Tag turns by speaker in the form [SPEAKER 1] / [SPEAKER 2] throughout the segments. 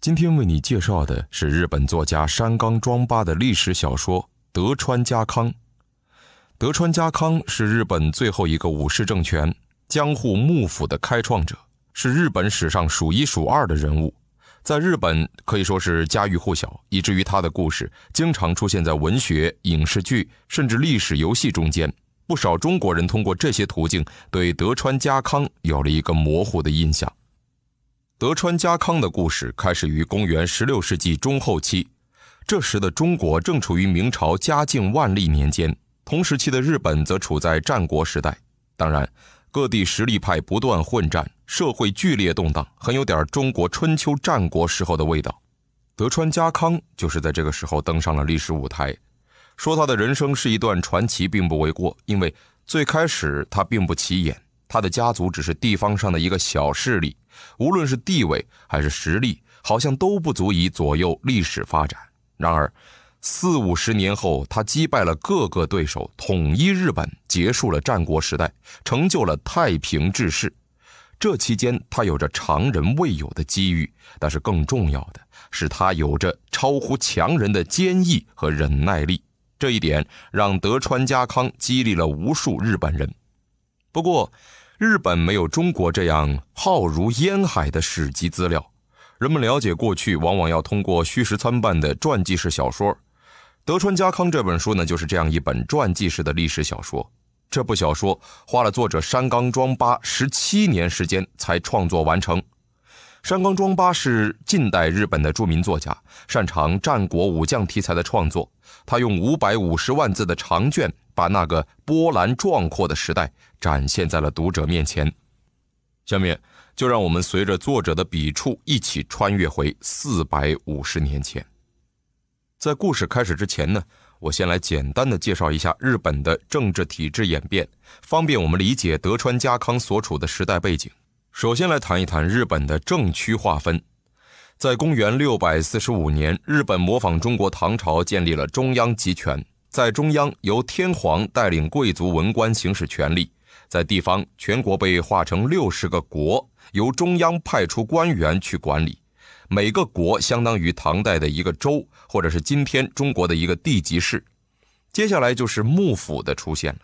[SPEAKER 1] 今天为你介绍的是日本作家山冈庄八的历史小说《德川家康》。德川家康是日本最后一个武士政权江户幕府的开创者，是日本史上数一数二的人物，在日本可以说是家喻户晓，以至于他的故事经常出现在文学、影视剧，甚至历史游戏中间。不少中国人通过这些途径对德川家康有了一个模糊的印象。德川家康的故事开始于公元十六世纪中后期，这时的中国正处于明朝嘉靖、万历年间，同时期的日本则处在战国时代。当然，各地实力派不断混战，社会剧烈动荡，很有点中国春秋战国时候的味道。德川家康就是在这个时候登上了历史舞台，说他的人生是一段传奇，并不为过，因为最开始他并不起眼。他的家族只是地方上的一个小势力，无论是地位还是实力，好像都不足以左右历史发展。然而，四五十年后，他击败了各个对手，统一日本，结束了战国时代，成就了太平治世。这期间，他有着常人未有的机遇，但是更重要的是，他有着超乎强人的坚毅和忍耐力。这一点让德川家康激励了无数日本人。不过，日本没有中国这样浩如烟海的史籍资料，人们了解过去往往要通过虚实参半的传记式小说。《德川家康》这本书呢，就是这样一本传记式的历史小说。这部小说花了作者山冈庄八十七年时间才创作完成。山冈庄八是近代日本的著名作家，擅长战国武将题材的创作。他用五百五十万字的长卷，把那个波澜壮阔的时代展现在了读者面前。下面就让我们随着作者的笔触，一起穿越回四百五十年前。在故事开始之前呢，我先来简单的介绍一下日本的政治体制演变，方便我们理解德川家康所处的时代背景。首先来谈一谈日本的政区划分。在公元645年，日本模仿中国唐朝建立了中央集权，在中央由天皇带领贵族文官行使权力，在地方全国被划成六十个国，由中央派出官员去管理。每个国相当于唐代的一个州，或者是今天中国的一个地级市。接下来就是幕府的出现了。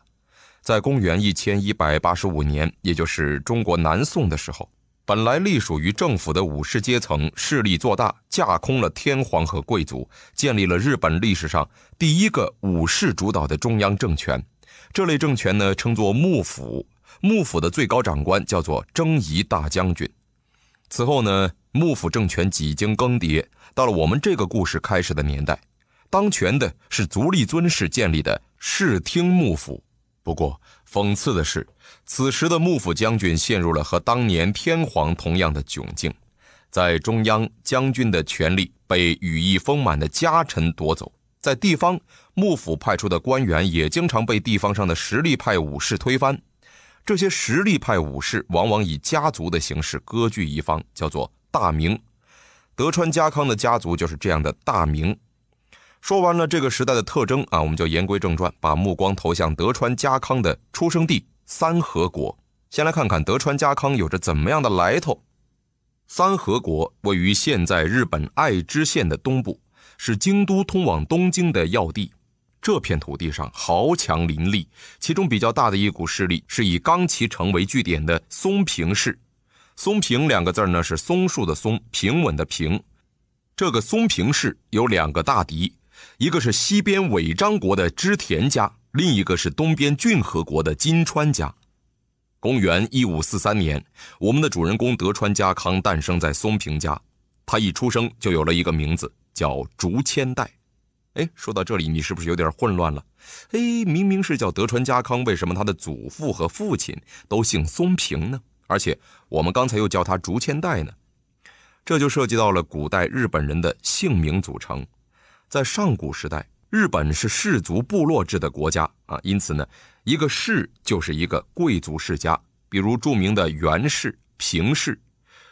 [SPEAKER 1] 在公元一千一百八十五年，也就是中国南宋的时候，本来隶属于政府的武士阶层势力做大，架空了天皇和贵族，建立了日本历史上第一个武士主导的中央政权。这类政权呢，称作幕府。幕府的最高长官叫做征夷大将军。此后呢，幕府政权几经更迭，到了我们这个故事开始的年代，当权的是足利尊氏建立的室町幕府。不过，讽刺的是，此时的幕府将军陷入了和当年天皇同样的窘境，在中央，将军的权力被羽翼丰满的家臣夺走；在地方，幕府派出的官员也经常被地方上的实力派武士推翻。这些实力派武士往往以家族的形式割据一方，叫做大明。德川家康的家族就是这样的大明。说完了这个时代的特征啊，我们就言归正传，把目光投向德川家康的出生地三河国。先来看看德川家康有着怎么样的来头。三河国位于现在日本爱知县的东部，是京都通往东京的要地。这片土地上豪强林立，其中比较大的一股势力是以冈崎城为据点的松平氏。松平两个字呢是松树的松，平稳的平。这个松平氏有两个大敌。一个是西边尾张国的织田家，另一个是东边骏河国的金川家。公元一五四三年，我们的主人公德川家康诞生在松平家。他一出生就有了一个名字，叫竹千代。哎，说到这里，你是不是有点混乱了？哎，明明是叫德川家康，为什么他的祖父和父亲都姓松平呢？而且我们刚才又叫他竹千代呢？这就涉及到了古代日本人的姓名组成。在上古时代，日本是氏族部落制的国家啊，因此呢，一个氏就是一个贵族世家，比如著名的源氏、平氏。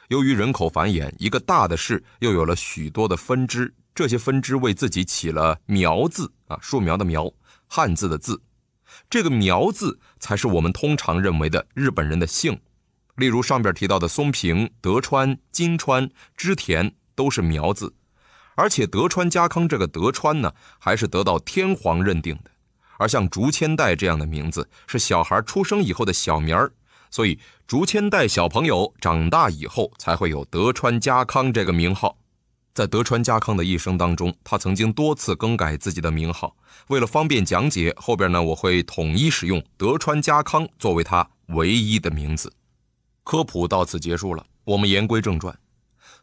[SPEAKER 1] 由于人口繁衍，一个大的氏又有了许多的分支，这些分支为自己起了苗字啊，树苗的苗，汉字的字，这个苗字才是我们通常认为的日本人的姓。例如上边提到的松平、德川、金川、织田都是苗字。而且德川家康这个德川呢，还是得到天皇认定的。而像竹千代这样的名字，是小孩出生以后的小名儿，所以竹千代小朋友长大以后才会有德川家康这个名号。在德川家康的一生当中，他曾经多次更改自己的名号。为了方便讲解，后边呢我会统一使用德川家康作为他唯一的名字。科普到此结束了，我们言归正传。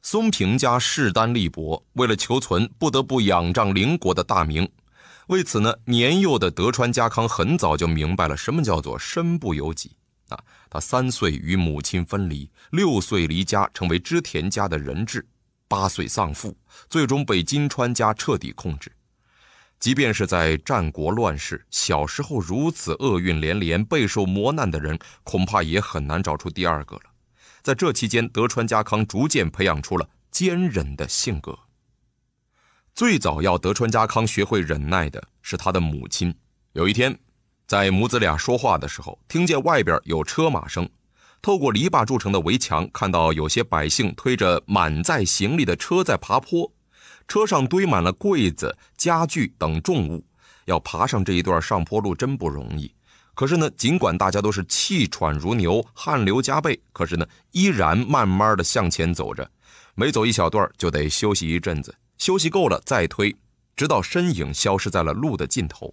[SPEAKER 1] 松平家势单力薄，为了求存，不得不仰仗邻国的大名。为此呢，年幼的德川家康很早就明白了什么叫做身不由己啊！他三岁与母亲分离，六岁离家成为织田家的人质，八岁丧父，最终被金川家彻底控制。即便是在战国乱世，小时候如此厄运连连、备受磨难的人，恐怕也很难找出第二个了。在这期间，德川家康逐渐培养出了坚忍的性格。最早要德川家康学会忍耐的是他的母亲。有一天，在母子俩说话的时候，听见外边有车马声，透过篱笆筑成的围墙，看到有些百姓推着满载行李的车在爬坡，车上堆满了柜子、家具等重物，要爬上这一段上坡路真不容易。可是呢，尽管大家都是气喘如牛、汗流浃背，可是呢，依然慢慢的向前走着，每走一小段就得休息一阵子，休息够了再推，直到身影消失在了路的尽头。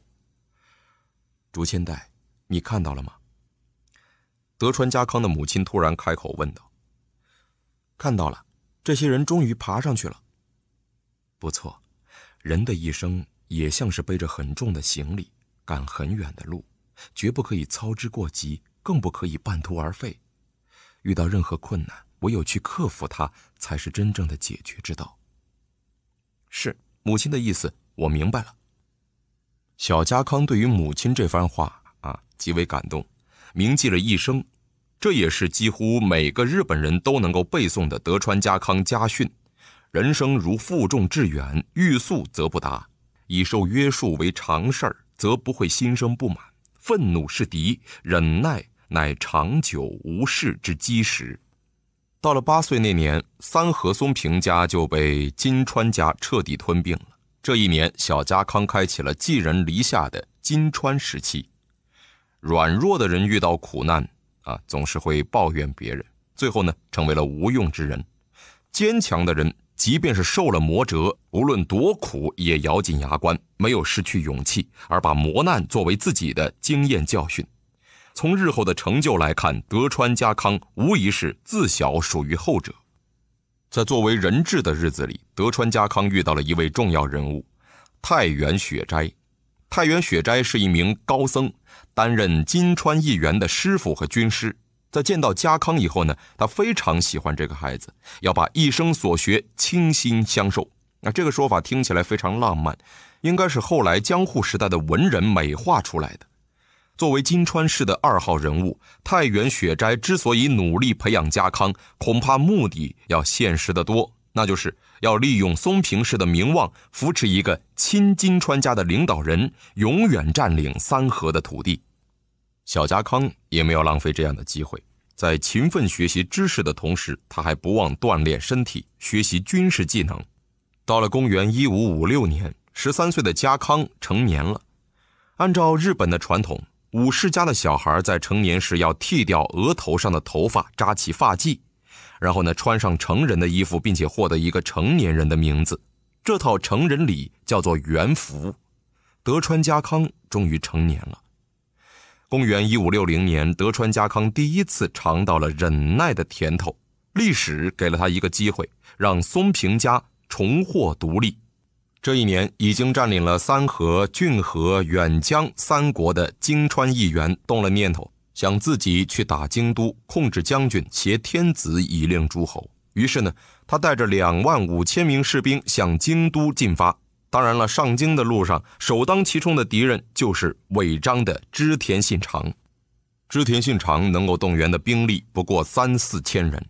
[SPEAKER 1] 竹千代，你看到了吗？德川家康的母亲突然开口问道。看到了，这些人终于爬上去了。不错，人的一生也像是背着很重的行李，赶很远的路。绝不可以操之过急，更不可以半途而废。遇到任何困难，唯有去克服它，才是真正的解决之道。是母亲的意思，我明白了。小家康对于母亲这番话啊极为感动，铭记了一生。这也是几乎每个日本人都能够背诵的德川家康家训：“人生如负重致远，欲速则不达；以受约束为常事儿，则不会心生不满。”愤怒是敌，忍耐乃长久无事之基石。到了八岁那年，三和松平家就被金川家彻底吞并了。这一年，小家康开启了寄人篱下的金川时期。软弱的人遇到苦难啊，总是会抱怨别人，最后呢，成为了无用之人。坚强的人。即便是受了磨折，无论多苦也咬紧牙关，没有失去勇气，而把磨难作为自己的经验教训。从日后的成就来看，德川家康无疑是自小属于后者。在作为人质的日子里，德川家康遇到了一位重要人物——太原雪斋。太原雪斋是一名高僧，担任金川义元的师傅和军师。在见到家康以后呢，他非常喜欢这个孩子，要把一生所学倾心相授。那这个说法听起来非常浪漫，应该是后来江户时代的文人美化出来的。作为金川氏的二号人物，太原雪斋之所以努力培养家康，恐怕目的要现实得多，那就是要利用松平氏的名望，扶持一个亲金川家的领导人，永远占领三河的土地。小家康也没有浪费这样的机会，在勤奋学习知识的同时，他还不忘锻炼身体，学习军事技能。到了公元一五五六年，十三岁的家康成年了。按照日本的传统，武士家的小孩在成年时要剃掉额头上的头发，扎起发髻，然后呢穿上成人的衣服，并且获得一个成年人的名字。这套成人礼叫做“元服”。德川家康终于成年了。公元一五六零年，德川家康第一次尝到了忍耐的甜头。历史给了他一个机会，让松平家重获独立。这一年，已经占领了三河、郡河、远江三国的京川义元动了念头，想自己去打京都，控制将军，挟天子以令诸侯。于是呢，他带着两万五千名士兵向京都进发。当然了，上京的路上，首当其冲的敌人就是违章的织田信长。织田信长能够动员的兵力不过三四千人，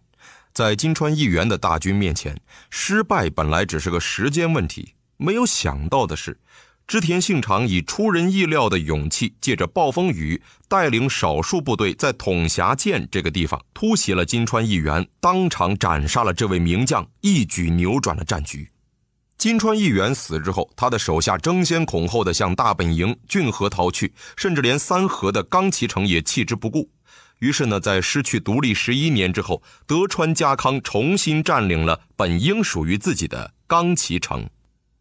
[SPEAKER 1] 在金川义元的大军面前，失败本来只是个时间问题。没有想到的是，织田信长以出人意料的勇气，借着暴风雨，带领少数部队在统辖县这个地方突袭了金川义元，当场斩杀了这位名将，一举扭转了战局。金川议员死之后，他的手下争先恐后的向大本营骏河逃去，甚至连三河的冈崎城也弃之不顾。于是呢，在失去独立十一年之后，德川家康重新占领了本应属于自己的冈崎城。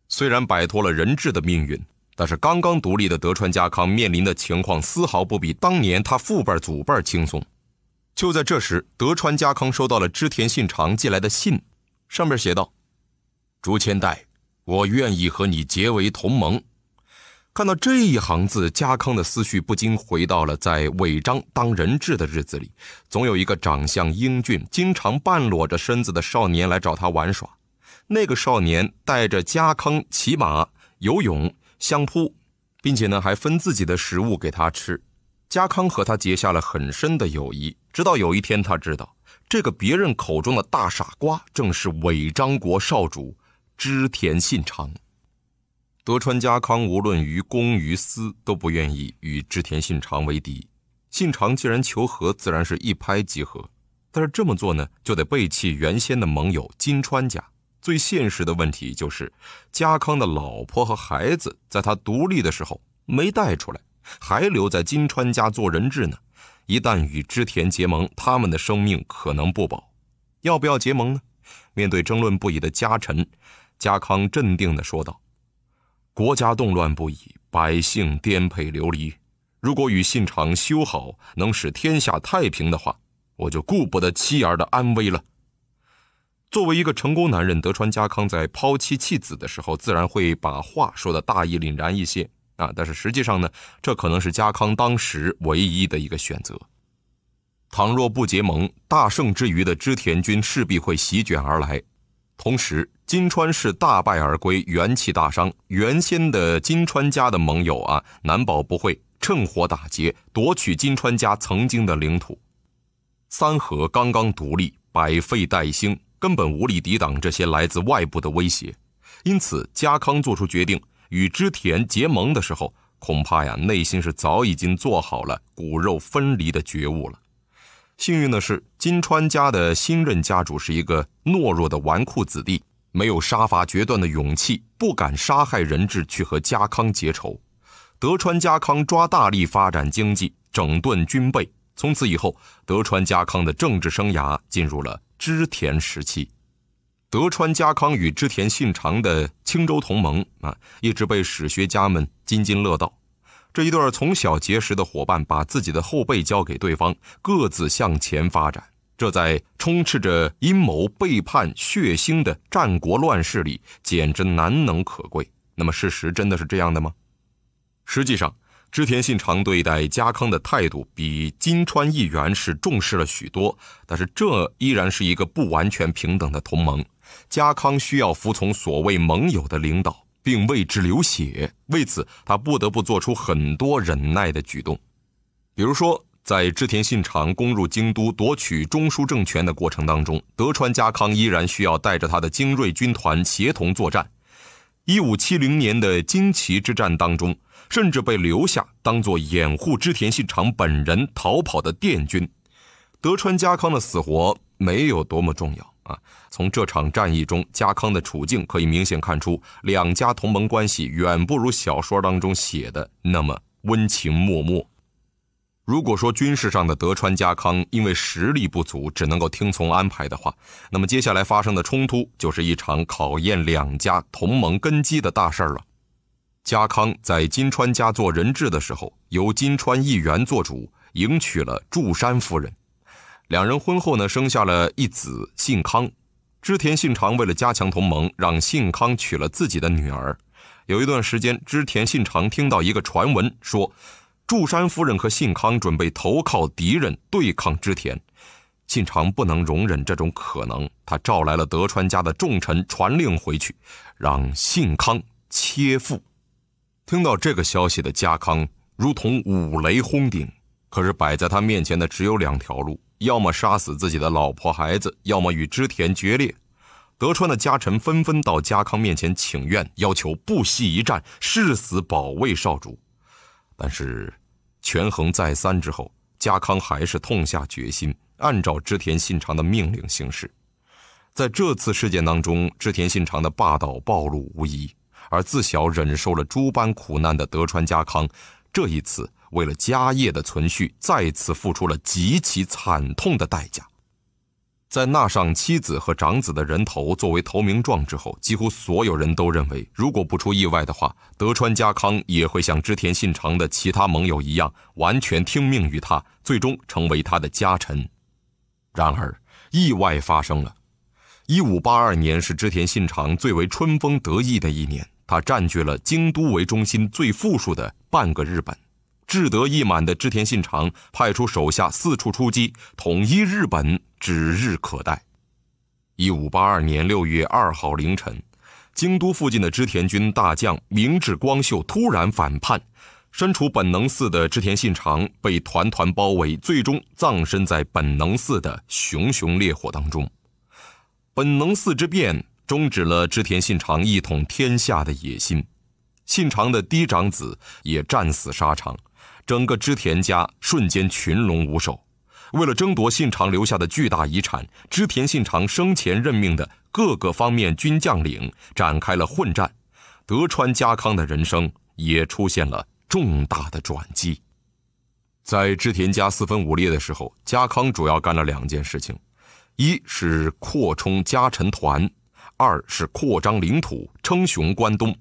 [SPEAKER 1] 虽然摆脱了人质的命运，但是刚刚独立的德川家康面临的情况丝毫不比当年他父辈儿祖辈儿轻松。就在这时，德川家康收到了织田信长寄来的信，上面写道：“竹千代。”我愿意和你结为同盟。看到这一行字，家康的思绪不禁回到了在违章当人质的日子里，总有一个长相英俊、经常半裸着身子的少年来找他玩耍。那个少年带着家康骑马、游泳、相扑，并且呢还分自己的食物给他吃。家康和他结下了很深的友谊。直到有一天，他知道这个别人口中的大傻瓜正是违章国少主。织田信长、德川家康无论于公于私都不愿意与织田信长为敌。信长既然求和，自然是一拍即合。但是这么做呢，就得背弃原先的盟友金川家。最现实的问题就是，家康的老婆和孩子在他独立的时候没带出来，还留在金川家做人质呢。一旦与织田结盟，他们的生命可能不保。要不要结盟呢？面对争论不已的家臣。家康镇定地说道：“国家动乱不已，百姓颠沛流离。如果与信长修好能使天下太平的话，我就顾不得妻儿的安危了。”作为一个成功男人，德川家康在抛妻弃子的时候，自然会把话说的大义凛然一些啊。但是实际上呢，这可能是家康当时唯一的一个选择。倘若不结盟，大胜之余的织田军势必会席卷而来，同时。金川氏大败而归，元气大伤。原先的金川家的盟友啊，难保不会趁火打劫，夺取金川家曾经的领土。三河刚刚独立，百废待兴，根本无力抵挡这些来自外部的威胁。因此，家康做出决定与织田结盟的时候，恐怕呀，内心是早已经做好了骨肉分离的觉悟了。幸运的是，金川家的新任家主是一个懦弱的纨绔子弟。没有杀伐决断的勇气，不敢杀害人质去和家康结仇。德川家康抓大力发展经济，整顿军备。从此以后，德川家康的政治生涯进入了织田时期。德川家康与织田信长的青州同盟啊，一直被史学家们津津乐道。这一对从小结识的伙伴，把自己的后背交给对方，各自向前发展。这在充斥着阴谋、背叛、血腥的战国乱世里，简直难能可贵。那么，事实真的是这样的吗？实际上，织田信长对待家康的态度比金川议员是重视了许多，但是这依然是一个不完全平等的同盟。家康需要服从所谓盟友的领导，并为之流血，为此他不得不做出很多忍耐的举动，比如说。在织田信长攻入京都、夺取中枢政权的过程当中，德川家康依然需要带着他的精锐军团协同作战。一五七零年的金崎之战当中，甚至被留下当做掩护织田信长本人逃跑的殿军。德川家康的死活没有多么重要啊！从这场战役中，家康的处境可以明显看出，两家同盟关系远不如小说当中写的那么温情脉脉。如果说军事上的德川家康因为实力不足只能够听从安排的话，那么接下来发生的冲突就是一场考验两家同盟根基的大事儿了。家康在金川家做人质的时候，由金川议员做主迎娶了筑山夫人，两人婚后呢生下了一子信康。织田信长为了加强同盟，让信康娶了自己的女儿。有一段时间，织田信长听到一个传闻说。祝山夫人和信康准备投靠敌人对抗织田，信长不能容忍这种可能。他召来了德川家的重臣，传令回去，让信康切腹。听到这个消息的家康如同五雷轰顶。可是摆在他面前的只有两条路：要么杀死自己的老婆孩子，要么与织田决裂。德川的家臣纷纷到家康面前请愿，要求不惜一战，誓死保卫少主。但是，权衡再三之后，家康还是痛下决心，按照织田信长的命令行事。在这次事件当中，织田信长的霸道暴露无遗，而自小忍受了诸般苦难的德川家康，这一次为了家业的存续，再次付出了极其惨痛的代价。在纳上妻子和长子的人头作为投名状之后，几乎所有人都认为，如果不出意外的话，德川家康也会像织田信长的其他盟友一样，完全听命于他，最终成为他的家臣。然而，意外发生了。一五八二年是织田信长最为春风得意的一年，他占据了京都为中心最富庶的半个日本。志得意满的织田信长派出手下四处出击，统一日本。指日可待。一五八二年六月二号凌晨，京都附近的织田军大将明智光秀突然反叛，身处本能寺的织田信长被团团包围，最终葬身在本能寺的熊熊烈火当中。本能寺之变终止了织田信长一统天下的野心，信长的嫡长子也战死沙场，整个织田家瞬间群龙无首。为了争夺信长留下的巨大遗产，织田信长生前任命的各个方面军将领展开了混战，德川家康的人生也出现了重大的转机。在织田家四分五裂的时候，家康主要干了两件事情：一是扩充家臣团，二是扩张领土，称雄关东。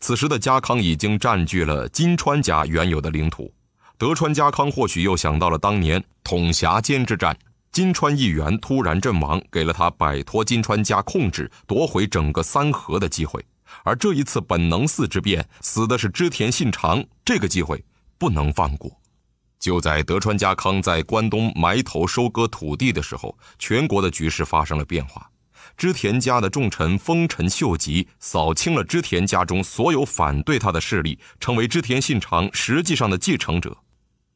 [SPEAKER 1] 此时的家康已经占据了金川家原有的领土。德川家康或许又想到了当年统辖间之战，金川议员突然阵亡，给了他摆脱金川家控制、夺回整个三河的机会。而这一次本能寺之变，死的是织田信长，这个机会不能放过。就在德川家康在关东埋头收割土地的时候，全国的局势发生了变化。织田家的重臣丰臣秀吉扫清了织田家中所有反对他的势力，成为织田信长实际上的继承者。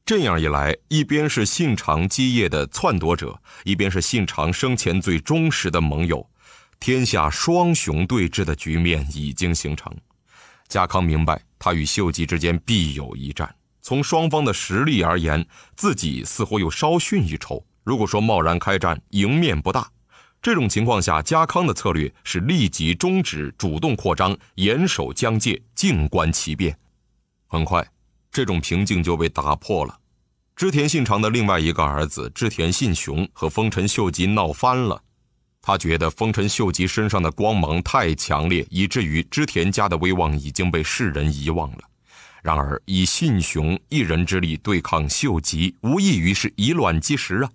[SPEAKER 1] 这样一来，一边是信长基业的篡夺者，一边是信长生前最忠实的盟友，天下双雄对峙的局面已经形成。家康明白，他与秀吉之间必有一战。从双方的实力而言，自己似乎又稍逊一筹。如果说贸然开战，赢面不大。这种情况下，家康的策略是立即终止主动扩张，严守疆界，静观其变。很快。这种平静就被打破了。织田信长的另外一个儿子织田信雄和丰臣秀吉闹翻了。他觉得丰臣秀吉身上的光芒太强烈，以至于织田家的威望已经被世人遗忘了。然而，以信雄一人之力对抗秀吉，无异于是以卵击石啊！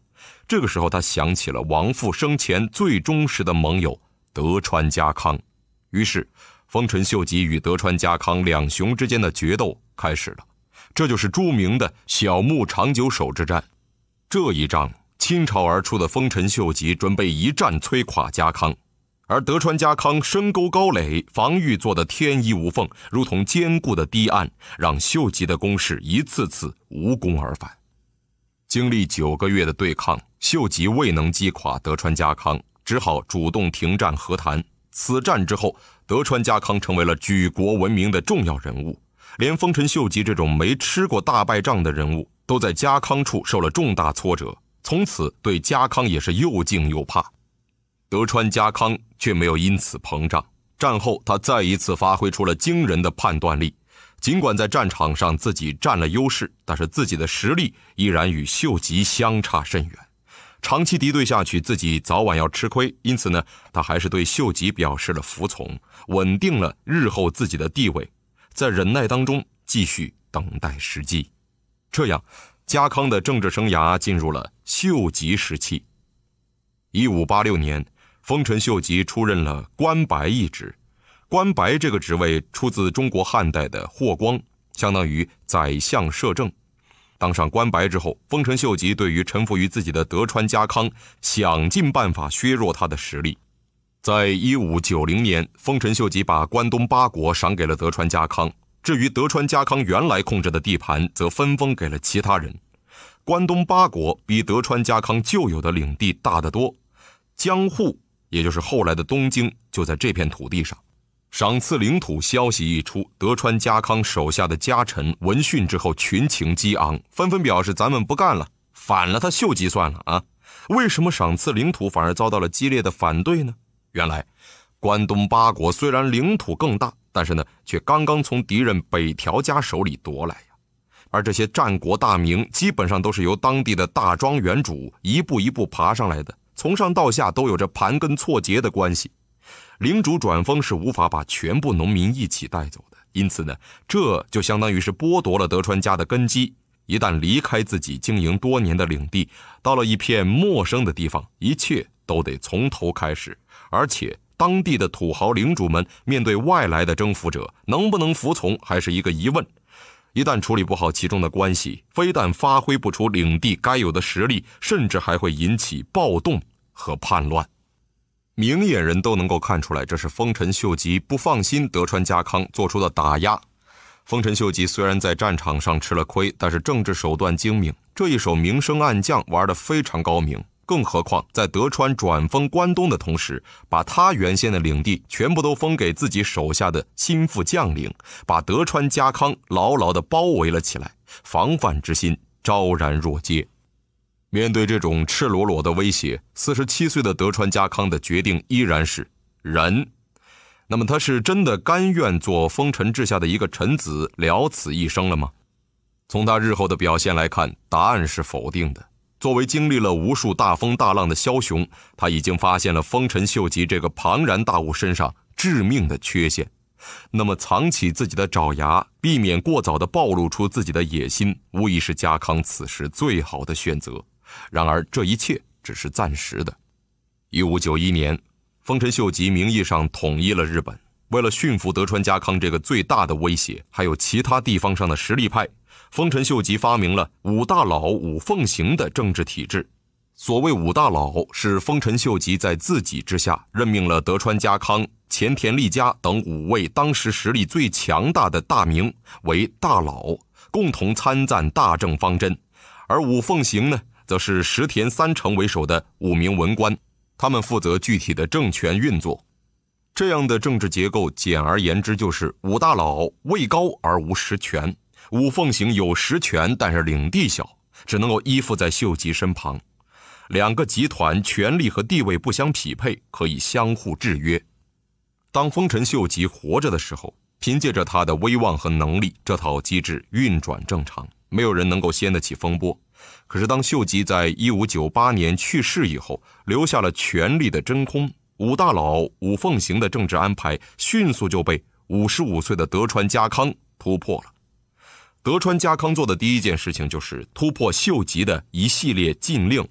[SPEAKER 1] 这个时候，他想起了亡父生前最忠实的盟友德川家康，于是，丰臣秀吉与德川家康两雄之间的决斗开始了。这就是著名的小牧长久守之战，这一仗，倾巢而出的丰臣秀吉准备一战摧垮家康，而德川家康深沟高垒，防御做得天衣无缝，如同坚固的堤岸，让秀吉的攻势一次次无功而返。经历九个月的对抗，秀吉未能击垮德川家康，只好主动停战和谈。此战之后，德川家康成为了举国闻名的重要人物。连丰臣秀吉这种没吃过大败仗的人物，都在家康处受了重大挫折，从此对家康也是又敬又怕。德川家康却没有因此膨胀。战后，他再一次发挥出了惊人的判断力。尽管在战场上自己占了优势，但是自己的实力依然与秀吉相差甚远。长期敌对下去，自己早晚要吃亏。因此呢，他还是对秀吉表示了服从，稳定了日后自己的地位。在忍耐当中继续等待时机，这样，家康的政治生涯进入了秀吉时期。一五八六年，丰臣秀吉出任了官白一职。官白这个职位出自中国汉代的霍光，相当于宰相摄政。当上官白之后，丰臣秀吉对于臣服于自己的德川家康，想尽办法削弱他的实力。在一五九零年，丰臣秀吉把关东八国赏给了德川家康。至于德川家康原来控制的地盘，则分封给了其他人。关东八国比德川家康旧有的领地大得多。江户，也就是后来的东京，就在这片土地上。赏赐领土消息一出，德川家康手下的家臣闻讯之后，群情激昂，纷纷表示：“咱们不干了，反了他秀吉算了啊！”为什么赏赐领土反而遭到了激烈的反对呢？原来，关东八国虽然领土更大，但是呢，却刚刚从敌人北条家手里夺来呀。而这些战国大名基本上都是由当地的大庄园主一步一步爬上来的，从上到下都有着盘根错节的关系。领主转封是无法把全部农民一起带走的，因此呢，这就相当于是剥夺了德川家的根基。一旦离开自己经营多年的领地，到了一片陌生的地方，一切都得从头开始。而且，当地的土豪领主们面对外来的征服者，能不能服从还是一个疑问。一旦处理不好其中的关系，非但发挥不出领地该有的实力，甚至还会引起暴动和叛乱。明眼人都能够看出来，这是丰臣秀吉不放心德川家康做出的打压。丰臣秀吉虽然在战场上吃了亏，但是政治手段精明，这一手明升暗降玩得非常高明。更何况，在德川转封关东的同时，把他原先的领地全部都封给自己手下的心腹将领，把德川家康牢牢的包围了起来，防范之心昭然若揭。面对这种赤裸裸的威胁，四十七岁的德川家康的决定依然是忍。那么，他是真的甘愿做风臣制下的一个臣子，了此一生了吗？从他日后的表现来看，答案是否定的。作为经历了无数大风大浪的枭雄，他已经发现了丰臣秀吉这个庞然大物身上致命的缺陷。那么，藏起自己的爪牙，避免过早的暴露出自己的野心，无疑是家康此时最好的选择。然而，这一切只是暂时的。一五九一年，丰臣秀吉名义上统一了日本，为了驯服德川家康这个最大的威胁，还有其他地方上的实力派。丰臣秀吉发明了五大佬五奉行的政治体制。所谓五大佬，是丰臣秀吉在自己之下任命了德川家康、前田利家等五位当时实力最强大的大名为大佬，共同参赞大政方针。而五奉行呢，则是石田三成为首的五名文官，他们负责具体的政权运作。这样的政治结构，简而言之就是五大佬位高而无实权。五奉行有实权，但是领地小，只能够依附在秀吉身旁。两个集团权力和地位不相匹配，可以相互制约。当丰臣秀吉活着的时候，凭借着他的威望和能力，这套机制运转正常，没有人能够掀得起风波。可是当秀吉在1598年去世以后，留下了权力的真空。五大佬五奉行的政治安排迅速就被55岁的德川家康突破了。德川家康做的第一件事情就是突破秀吉的一系列禁令。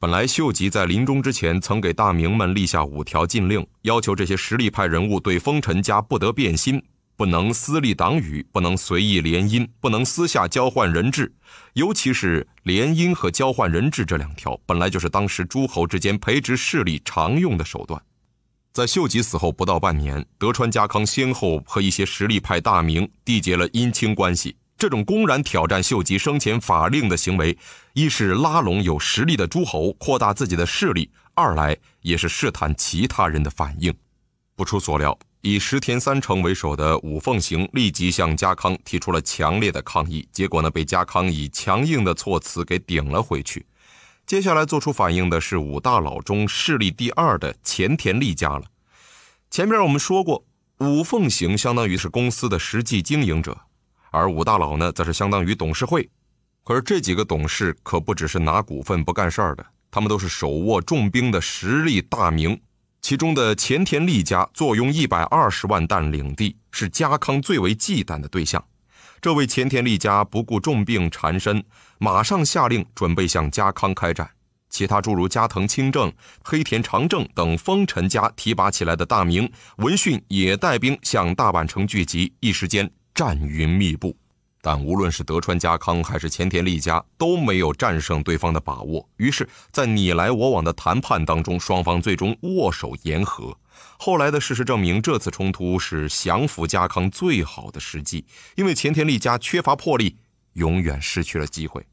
[SPEAKER 1] 本来秀吉在临终之前曾给大明们立下五条禁令，要求这些实力派人物对丰臣家不得变心，不能私立党羽，不能随意联姻，不能私下交换人质。尤其是联姻和交换人质这两条，本来就是当时诸侯之间培植势力常用的手段。在秀吉死后不到半年，德川家康先后和一些实力派大名缔结了姻亲关系。这种公然挑战秀吉生前法令的行为，一是拉拢有实力的诸侯，扩大自己的势力；二来也是试探其他人的反应。不出所料，以石田三成为首的五奉行立即向家康提出了强烈的抗议，结果呢，被家康以强硬的措辞给顶了回去。接下来做出反应的是五大佬中势力第二的前田利家了。前面我们说过，五奉行相当于是公司的实际经营者。而武大佬呢，则是相当于董事会。可是这几个董事可不只是拿股份不干事儿的，他们都是手握重兵的实力大名。其中的前田利家坐拥一百二十万担领地，是家康最为忌惮的对象。这位前田利家不顾重病缠身，马上下令准备向家康开战。其他诸如加藤清正、黑田长政等丰臣家提拔起来的大名，闻讯也带兵向大阪城聚集。一时间。战云密布，但无论是德川家康还是前田利家都没有战胜对方的把握。于是，在你来我往的谈判当中，双方最终握手言和。后来的事实证明，这次冲突是降服家康最好的时机，因为前田利家缺乏魄力，永远失去了机会。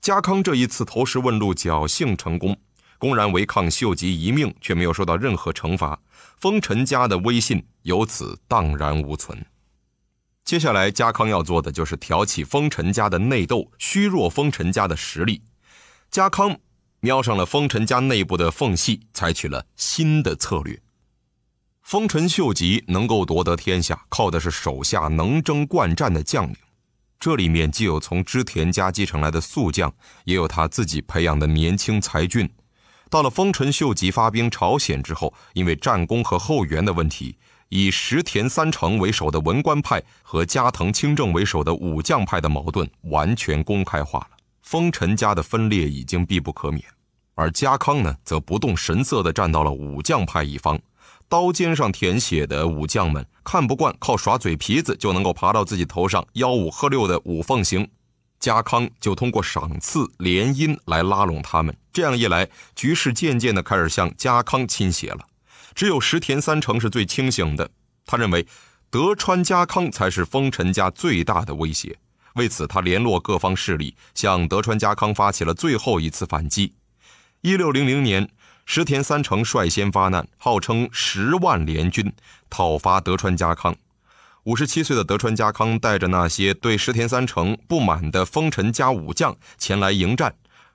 [SPEAKER 1] 家康这一次投石问路，侥幸成功，公然违抗秀吉遗命，却没有受到任何惩罚。丰臣家的威信由此荡然无存。接下来，家康要做的就是挑起丰臣家的内斗，虚弱丰臣家的实力。家康瞄上了丰臣家内部的缝隙，采取了新的策略。丰臣秀吉能够夺得天下，靠的是手下能征惯战的将领。这里面既有从织田家继承来的宿将，也有他自己培养的年轻才俊。到了丰臣秀吉发兵朝鲜之后，因为战功和后援的问题。以石田三成为首的文官派和加藤清正为首的武将派的矛盾完全公开化了，丰臣家的分裂已经必不可免，而家康呢，则不动神色地站到了武将派一方。刀尖上舔血的武将们看不惯靠耍嘴皮子就能够爬到自己头上吆五喝六的武奉行，家康就通过赏赐、联姻来拉拢他们。这样一来，局势渐渐地开始向家康倾斜了。只有石田三成是最清醒的，他认为德川家康才是丰臣家最大的威胁。为此，他联络各方势力，向德川家康发起了最后一次反击。一六零零年，石田三成率先发难，号称十万联军讨伐德川家康。五十七岁的德川家康带着那些对石田三成不满的丰臣家武将前来迎战，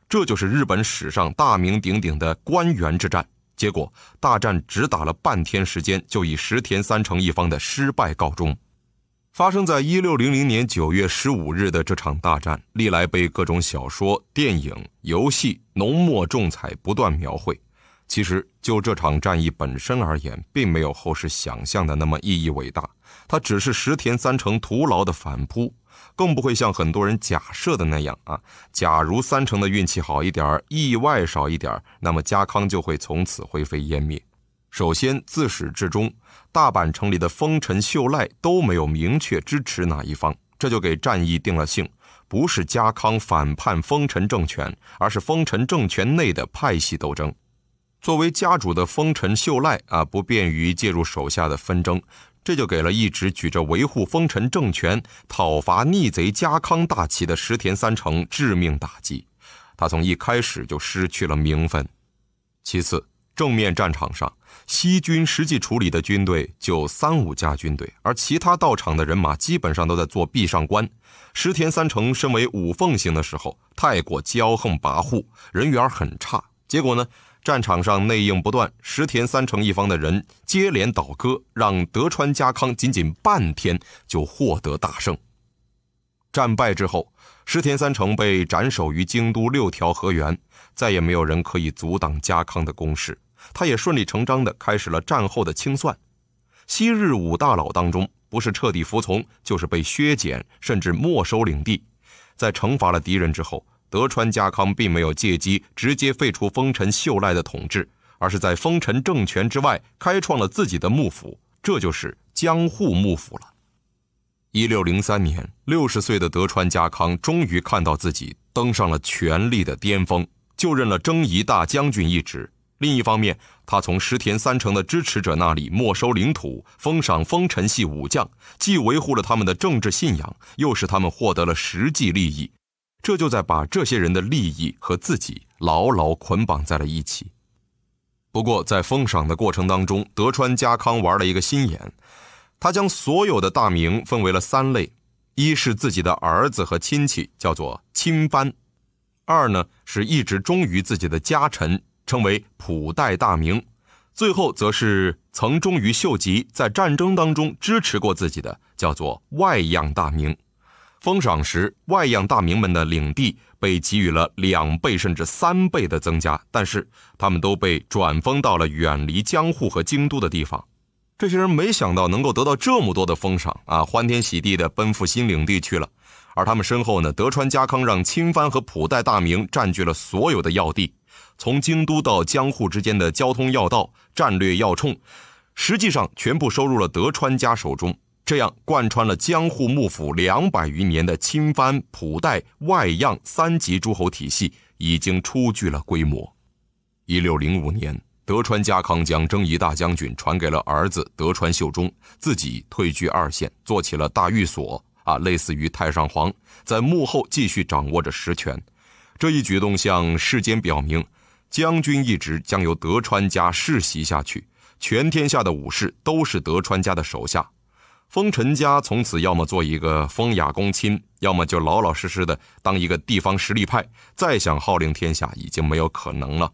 [SPEAKER 1] 这就是日本史上大名鼎鼎的关原之战。结果，大战只打了半天时间，就以石田三成一方的失败告终。发生在一六零零年九月十五日的这场大战，历来被各种小说、电影、游戏浓墨重彩不断描绘。其实，就这场战役本身而言，并没有后世想象的那么意义伟大。它只是石田三成徒劳的反扑。更不会像很多人假设的那样啊！假如三成的运气好一点，意外少一点，那么家康就会从此灰飞烟灭。首先，自始至终，大阪城里的丰臣秀赖都没有明确支持哪一方，这就给战役定了性，不是家康反叛丰臣政权，而是丰臣政权内的派系斗争。作为家主的丰臣秀赖啊，不便于介入手下的纷争。这就给了一直举着维护丰臣政权、讨伐逆贼家康大旗的石田三成致命打击。他从一开始就失去了名分。其次，正面战场上，西军实际处理的军队就三五家军队，而其他到场的人马基本上都在做壁上观。石田三成身为五奉行的时候，太过骄横跋扈，人缘很差。结果呢？战场上内应不断，石田三成一方的人接连倒戈，让德川家康仅仅半天就获得大胜。战败之后，石田三成被斩首于京都六条河原，再也没有人可以阻挡家康的攻势。他也顺理成章地开始了战后的清算。昔日五大佬当中，不是彻底服从，就是被削减，甚至没收领地。在惩罚了敌人之后。德川家康并没有借机直接废除丰臣秀赖的统治，而是在丰臣政权之外开创了自己的幕府，这就是江户幕府了。一六零三年，六十岁的德川家康终于看到自己登上了权力的巅峰，就任了征夷大将军一职。另一方面，他从石田三成的支持者那里没收领土，封赏丰臣系武将，既维护了他们的政治信仰，又使他们获得了实际利益。这就在把这些人的利益和自己牢牢捆绑在了一起。不过，在封赏的过程当中，德川家康玩了一个心眼，他将所有的大名分为了三类：一是自己的儿子和亲戚，叫做亲藩；二呢是一直忠于自己的家臣，称为普代大名；最后则是曾忠于秀吉，在战争当中支持过自己的，叫做外样大名。封赏时，外样大名们的领地被给予了两倍甚至三倍的增加，但是他们都被转封到了远离江户和京都的地方。这些人没想到能够得到这么多的封赏啊，欢天喜地地奔赴新领地去了。而他们身后呢，德川家康让亲藩和普代大名占据了所有的要地，从京都到江户之间的交通要道、战略要冲，实际上全部收入了德川家手中。这样贯穿了江户幕府两百余年的亲藩、普代、外样三级诸侯体系已经初具了规模。一六零五年，德川家康将征夷大将军传给了儿子德川秀忠，自己退居二线，做起了大御所啊，类似于太上皇，在幕后继续掌握着实权。这一举动向世间表明，将军一职将由德川家世袭下去，全天下的武士都是德川家的手下。风尘家从此要么做一个风雅公亲，要么就老老实实的当一个地方实力派。再想号令天下，已经没有可能了。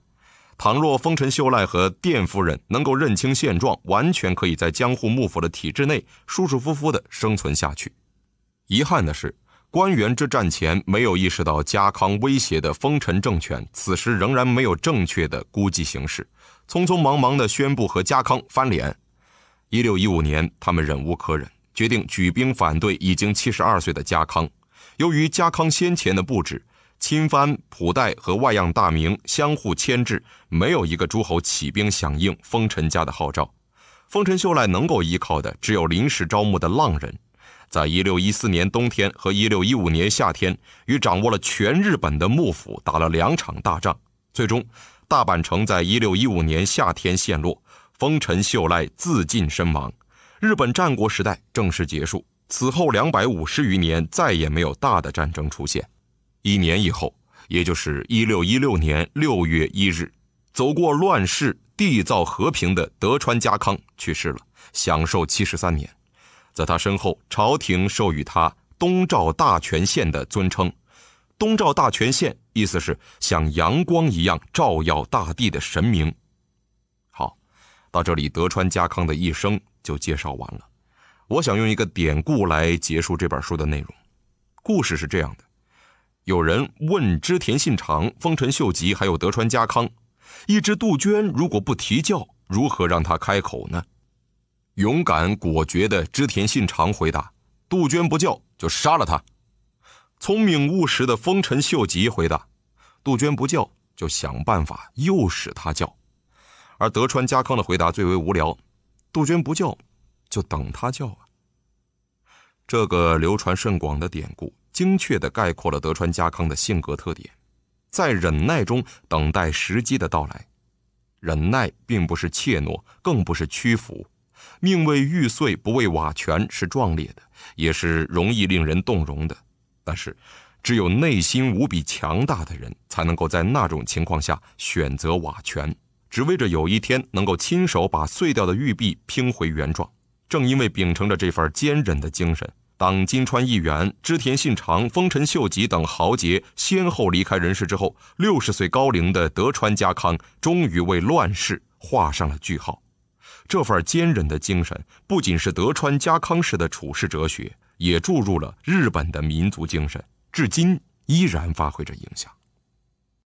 [SPEAKER 1] 倘若丰臣秀赖和佃夫人能够认清现状，完全可以在江户幕府的体制内舒舒服服的生存下去。遗憾的是，官员之战前没有意识到家康威胁的丰臣政权，此时仍然没有正确的估计形势，匆匆忙忙的宣布和家康翻脸。一六一五年，他们忍无可忍，决定举兵反对已经七十二岁的家康。由于家康先前的布置，侵藩、普代和外样大名相互牵制，没有一个诸侯起兵响应丰臣家的号召。丰臣秀赖能够依靠的只有临时招募的浪人。在一六一四年冬天和一六一五年夏天，与掌握了全日本的幕府打了两场大仗，最终大阪城在一六一五年夏天陷落。丰臣秀赖自尽身亡，日本战国时代正式结束。此后两百五十余年，再也没有大的战争出现。一年以后，也就是一六一六年六月一日，走过乱世、缔造和平的德川家康去世了，享受七十三年。在他身后，朝廷授予他“东照大权县”的尊称，“东照大权县”意思是像阳光一样照耀大地的神明。到这里，德川家康的一生就介绍完了。我想用一个典故来结束这本书的内容。故事是这样的：有人问织田信长、丰臣秀吉还有德川家康，一只杜鹃如果不啼叫，如何让它开口呢？勇敢果决的织田信长回答：“杜鹃不叫就杀了它。”聪明务实的丰臣秀吉回答：“杜鹃不叫就想办法诱使它叫。”而德川家康的回答最为无聊：“杜鹃不叫，就等它叫啊。”这个流传甚广的典故，精确地概括了德川家康的性格特点：在忍耐中等待时机的到来。忍耐并不是怯懦，更不是屈服。宁为玉碎，不为瓦全，是壮烈的，也是容易令人动容的。但是，只有内心无比强大的人才能够在那种情况下选择瓦全。只为着有一天能够亲手把碎掉的玉璧拼回原状。正因为秉承着这份坚韧的精神，当金川议员、织田信长、丰臣秀吉等豪杰先后离开人世之后，六十岁高龄的德川家康终于为乱世画上了句号。这份坚韧的精神不仅是德川家康式的处世哲学，也注入了日本的民族精神，至今依然发挥着影响。